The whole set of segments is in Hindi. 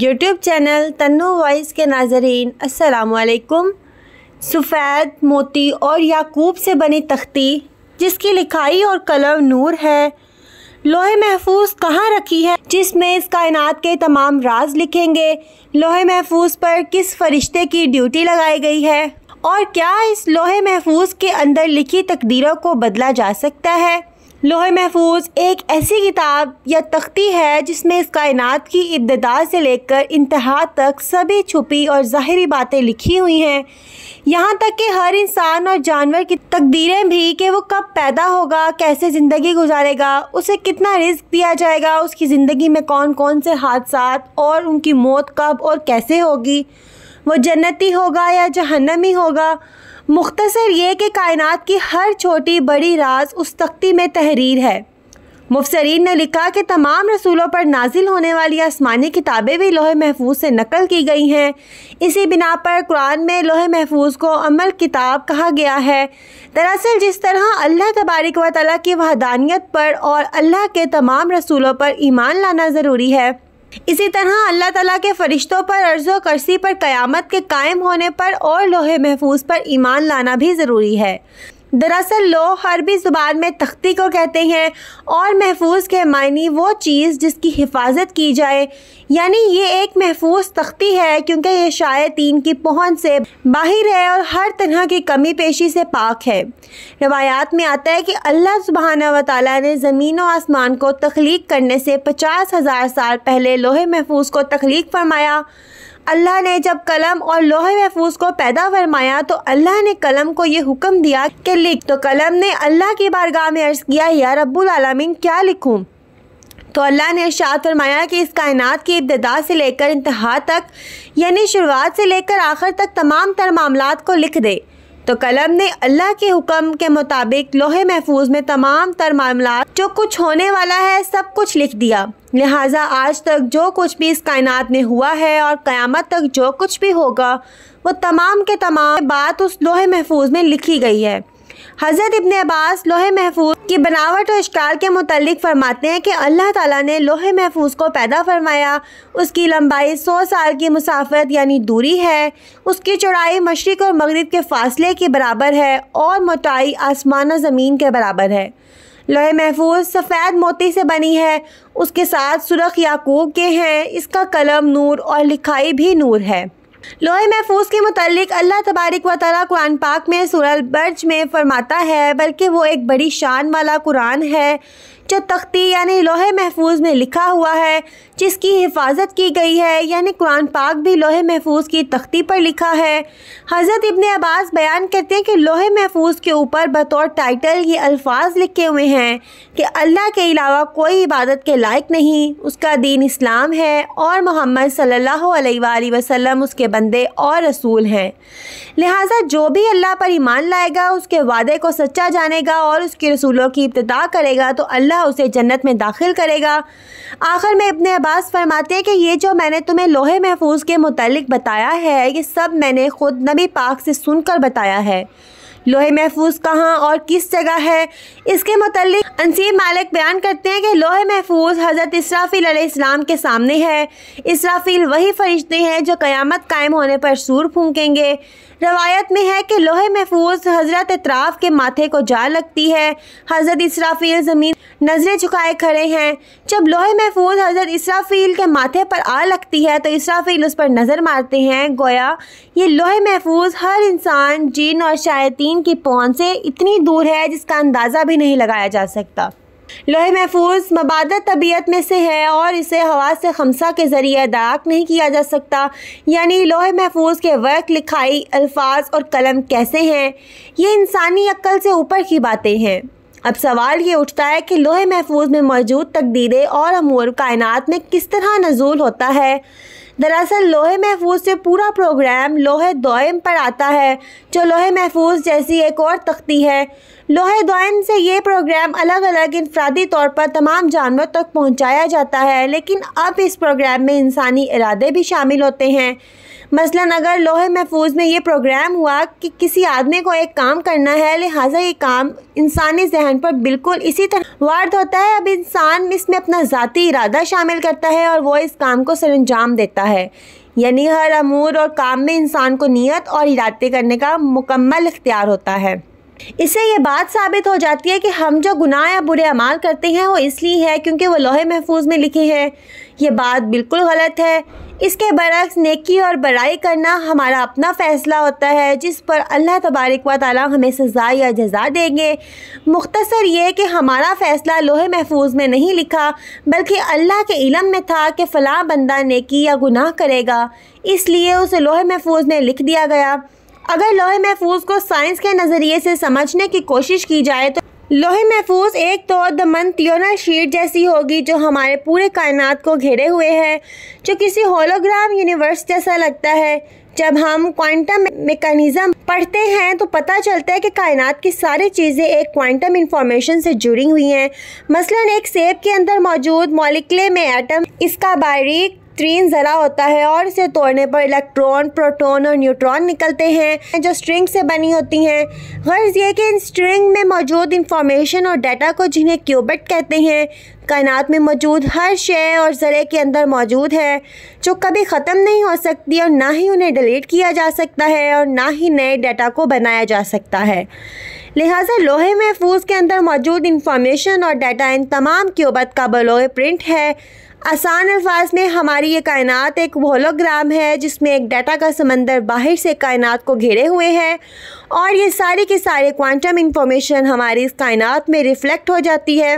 यूट्यूब चैनल तन्नो वॉइस के नाजरीन असलकुम सफ़ेद मोती और याकूब से बनी तख्ती जिसकी लिखाई और कलम नूर है लोहे महफूज कहाँ रखी है जिसमें इस कायनात के तमाम राज लिखेंगे लोहे महफूज पर किस फरिश्ते की ड्यूटी लगाई गई है और क्या इस लोहे महफूज के अंदर लिखी तकदीरों को बदला जा सकता है लोहे महफूज एक ऐसी किताब या तख्ती है जिसमें इस कायनात की इब्तदा से लेकर इंतहा तक सभी छुपी और ज़ाहरी बातें लिखी हुई हैं यहाँ तक कि हर इंसान और जानवर की तकदीरें भी कि वो कब पैदा होगा कैसे ज़िंदगी गुजारेगा उसे कितना रिस्क दिया जाएगा उसकी ज़िंदगी में कौन कौन से हादसा और उनकी मौत कब और कैसे होगी वो जन्नती होगा या जहन्नमी होगा मुख्तसर ये कि कायनात की हर छोटी बड़ी राज उस तख्ती में तहरीर है मुफसरीन ने लिखा कि तमाम रसूलों पर नाजिल होने वाली आसमानी किताबें भी लोहे महफूज से नकल की गई हैं इसी बिना पर कुरान में लोहे महफूज को अमल किताब कहा गया है दरअसल जिस तरह अल्लाह तबारक व की वहदानियत पर और अल्लाह के तमाम रसूलों पर ईमान लाना ज़रूरी है इसी तरह अल्लाह ताला के फरिश्तों पर अर्ज़ो करसी पर क़यामत के कायम होने पर और लोहे महफूज पर ईमान लाना भी ज़रूरी है दरअसल लो अरबी ज़ुबान में तख्ती को कहते हैं और महफूज के मायने वो चीज़ जिसकी हिफाजत की जाए यानी ये एक महफूज तख्ती है क्योंकि ये शायद तीन की पहुंच से बाहर है और हर तरह की कमी पेशी से पाक है रवायात में आता है कि अल्लाह सुबहाना व ने ज़मीन व आसमान को तख्लीक करने से पचास हज़ार साल पहले लोहे महफूज को तख्लीक फरमाया अल्लाह ने जब कलम और लोहे महफूज को पैदा फरमाया तो अल्लाह ने कलम को ये हुक्म दिया कि लिख तो कलम ने अल्लाह की बारगाह में अर्ज़ किया या रब्बुल आलमीन क्या लिखूँ तो अल्लाह ने इर्शाद फरमाया कि इस कायनात की इब्तदा से लेकर इंतहा तक यानी शुरुआत से लेकर आखिर तक तमाम तर मामला को लिख दे तो कलम ने अल्लाह के हुक्म के मुताबिक लोहे महफूज में तमाम तर मामला जो कुछ होने वाला है सब कुछ लिख दिया लिहाजा आज तक जो कुछ भी इस कायनात में हुआ है और क्यामत तक जो कुछ भी होगा वो तमाम के तमाम बात उस लोहे महफूज में लिखी गई है हज़रत इबन अब्बास लोहे महफूज की बनावट और इश्काल के मतलब फरमाते हैं कि अल्लाह ताला ने लोहे महफूज को पैदा फरमाया उसकी लंबाई सौ साल की मुसाफत यानी दूरी है उसकी चौड़ाई मशरक़ और मगरब के फासले के बराबर है और मोटाई आसमान और ज़मीन के बराबर है लोहे महफूज सफ़ेद मोती से बनी है उसके साथ सुरख याकूब के हैं इसका कलम नूर और लिखाई भी नूर है लोहे महफूज के मतलब अल्लाह तबारक व ताली कुरान पाक में सुरल बर्ज में फरमाता है बल्कि वो एक बड़ी शान वाला कुरान है जो तख्ती यानी लोहे महफूज में लिखा हुआ है जिसकी हिफाजत की गई है यानी कुरान पाक भी लोहे महफूज की तख्ती पर लिखा है हज़रत इबन अब्बास बयान करते हैं कि लोहे महफूज के ऊपर बतौर टाइटल ये अल्फाज लिखे हुए हैं कि अल्लाह के अलावा कोई इबादत के लायक नहीं उसका दीन इस्लाम है और मोहम्मद सल्लल्लाहु अलैहि वसल्लम उसके बंदे और रसूल हैं लिहाजा जो भी अल्लाह पर ईमान लाएगा उसके वादे को सच्चा जानेगा और उसके रसूलों की इब्तः करेगा तो अल्लाह अल्लाह उसे जन्नत में दाखिल करेगा आखिर में इब्ने अब्बास फरमाते हैं कि ये जो मैंने तुम्हें लोहे महफूज के मतलब बताया है ये सब मैंने ख़ुद नबी पाक से सुनकर बताया है लोहे महफूज कहाँ और किस जगह है इसके मतलब अनसीब मालिक बयान करते हैं कि लोहे महफूज हज़रत इसराफील इस्लाम के सामने है इसराफील वही फरिश्ते हैं जो क़यामत कायम होने पर सूर फूकेंगे रवायत में है कि लोहे महफूज हज़रत इतराफ़ के माथे को जा लगती है हज़रत इसराफील ज़मीन नज़रें झुकाए खड़े हैं जब लोहे महफूज हज़रत इसराफील के माथे पर आ लगती है तो इसराफील उस पर नज़र मारते हैं गोया ये लोहे महफूज हर इंसान जिन और शायतीन की पहुँच से इतनी दूर है जिसका अंदाज़ा भी नहीं लगाया जा सकता लोहे महफूज मबादा तबीयत में से है और इसे हवा से खमसा के ज़रिए अदाक नहीं किया जा सकता यानी लोहे महफूज के वर्क लिखाई अल्फाज और कलम कैसे हैं ये इंसानी अक्ल से ऊपर की बातें हैं अब सवाल ये उठता है कि लोहे महफूज में मौजूद तकदीरें और अमूर कायनात में किस तरह नजूल होता है दरअसल लोहे महफूज से पूरा प्रोग्राम लोहे दोयम पर आता है जो लोहे महफूज जैसी एक और तख्ती है लोहे दोयम से ये प्रोग्राम अलग अलग इनफरादी तौर पर तमाम जानवरों तक पहुंचाया जाता है लेकिन अब इस प्रोग्राम में इंसानी इरादे भी शामिल होते हैं मसलन अगर लोहे महफूज में ये प्रोग्राम हुआ कि किसी आदमी को एक काम करना है लिहाजा ये काम इंसानी जहन पर बिल्कुल इसी तरह वार्ड होता है अब इंसान इसमें अपना ज़ाती इरादा शामिल करता है और वो इस काम को सरंजाम देता है है यानी हर अमूर और काम में इंसान को नियत और इरादे करने का मुकम्मल इख्तियार होता है इससे ये बात साबित हो जाती है कि हम जो गुनाह या बुरे अमाल करते हैं वो इसलिए है क्योंकि वो लोहे महफूज में लिखे हैं ये बात बिल्कुल गलत है इसके बरक्स नेकी और बड़ाई करना हमारा अपना फ़ैसला होता है जिस पर अल्लाह तबारक व ताली हमें सज़ा या जजा देंगे मुख्तसर ये कि हमारा फ़ैसला लोहे महफूज में नहीं लिखा बल्कि अल्लाह के इलम में था कि फ़लाँ बंदा नेकी या गुनाह करेगा इसलिए उसे लोहे महफूज में लिख दिया गया अगर लोहे महफूज को साइंस के नज़रिए से समझने की कोशिश की जाए तो लोहे महफूज एक तो दमन त्योना शीट जैसी होगी जो हमारे पूरे कायनात को घेरे हुए है जो किसी होलोग्राम यूनिवर्स जैसा लगता है जब हम क्वांटम मेकानिज़म पढ़ते हैं तो पता चलता है कि कायनात की सारी चीज़ें एक क्वांटम इन्फॉर्मेशन से जुड़ी हुई हैं मसलन एक सेब के अंदर मौजूद मोलिकले में एटम इसका बारीक स्ट्रीन जरा होता है और इसे तोड़ने पर इलेक्ट्रॉन प्रोटॉन और न्यूट्रॉन निकलते हैं जो स्ट्रिंग से बनी होती हैं गर्ज ये कि इन स्ट्रिंग में मौजूद इंफॉर्मेशन और डाटा को जिन्हें क्यूबिट कहते हैं कायनात में मौजूद हर शय और ज़रे के अंदर मौजूद है जो कभी ख़त्म नहीं हो सकती और ना ही उन्हें डिलीट किया जा सकता है और ना ही नए डाटा को बनाया जा सकता है लिहाजा लोहे महफूज के अंदर मौजूद इंफॉर्मेशन और डाटा इन तमाम क्यूबत का बलोए प्रिंट है आसान अल्फाज में हमारी ये कायनात एक होलोग्राम है जिसमें एक डाटा का समंदर बाहर से कायनात को घेरे हुए है और ये सारी के सारे क्वांटम इंफॉर्मेशन हमारी इस कायनात में रिफ़्लेक्ट हो जाती है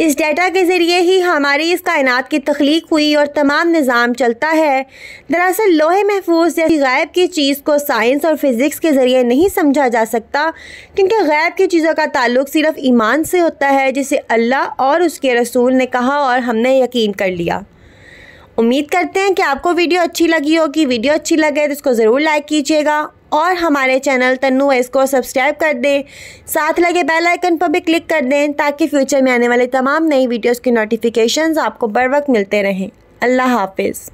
इस डेटा के ज़रिए ही हमारी इस कायनात की तख्लीक हुई और तमाम निज़ाम चलता है दरअसल लोहे महफूज जैसी ग़ायब की चीज़ को साइंस और फिज़िक्स के ज़रिए नहीं समझा जा सकता क्योंकि गायब की चीज़ों का ताल्लुक सिर्फ ईमान से होता है जिसे अल्लाह और उसके रसूल ने कहा और हमने यकीन कर लिया उम्मीद करते हैं कि आपको वीडियो अच्छी लगी होगी वीडियो अच्छी लगे तो इसको ज़रूर लाइक कीजिएगा और हमारे चैनल तन्नू वाइस को सब्सक्राइब कर दें साथ लगे बेल आइकन पर भी क्लिक कर दें ताकि फ्यूचर में आने वाले तमाम नई वीडियोस की नोटिफिकेशंस आपको बर वक्त मिलते रहें अल्लाह हाफिज़